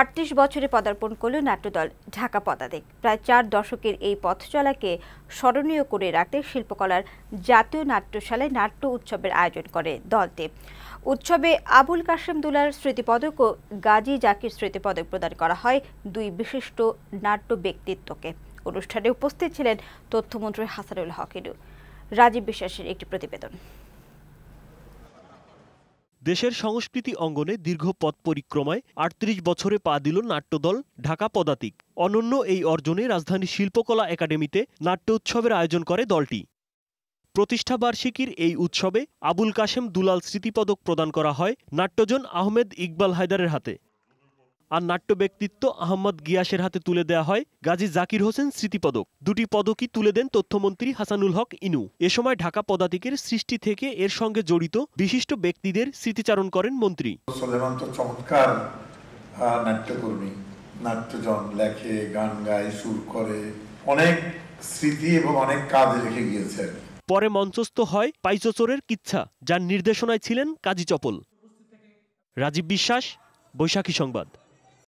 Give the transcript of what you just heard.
আটত্রিশ বছরে পদার্পণ করল নাট্যদল ঢাকা পদাতিক প্রায় চার দশকের এই পথচলাকে স্মরণীয় করে রাখতে শিল্পকলার জাতীয় নাট্যশালায় নাট্য উৎসবের আয়োজন করে দলটি উৎসবে আবুল কাশেম দুলার স্মৃতিপদক ও গাজী জাকির স্মৃতিপদক প্রদান করা হয় দুই বিশিষ্ট নাট্য ব্যক্তিত্বকে অনুষ্ঠানে উপস্থিত ছিলেন তথ্যমন্ত্রী হাসানুল হকিনু রাজীব বিশ্বাসের একটি প্রতিবেদন দেশের সংস্কৃতি অঙ্গনে দীর্ঘ পথ পরিক্রমায় আটত্রিশ বছরে পা দিল নাট্যদল ঢাকা পদাতিক অনন্য এই অর্জনে রাজধানী শিল্পকলা একাডেমিতে নাট্য উৎসবের আয়োজন করে দলটি প্রতিষ্ঠাবার্ষিকীর এই উৎসবে আবুল কাশেম দুলাল স্মৃতিপদক প্রদান করা হয় নাট্যজন আহমেদ ইকবাল হায়দারের হাতে আর নাট্য ব্যক্তিত্ব আহমদ গিয়াসের হাতে তুলে দেয়া হয় গাজী জাকির হোসেন স্মৃতিপদক দুটি পদকই তুলে দেন তথ্যমন্ত্রী হাসানুল হক ইনু এ সময় ঢাকা পদাতিকের সৃষ্টি থেকে এর সঙ্গে জড়িত বিশিষ্ট ব্যক্তিদের স্মৃতিচারণ করেন মন্ত্রী চমৎকার নাট্যকর্মী নাট্যজন লেখে গান গায় সুর করে অনেক স্মৃতি এবং অনেক কাজ রেখে গিয়েছেন পরে মঞ্চস্থ হয় পাইচচোরের কিচ্ছা যার নির্দেশনায় ছিলেন কাজী চপল রাজীব বিশ্বাস বৈশাখী সংবাদ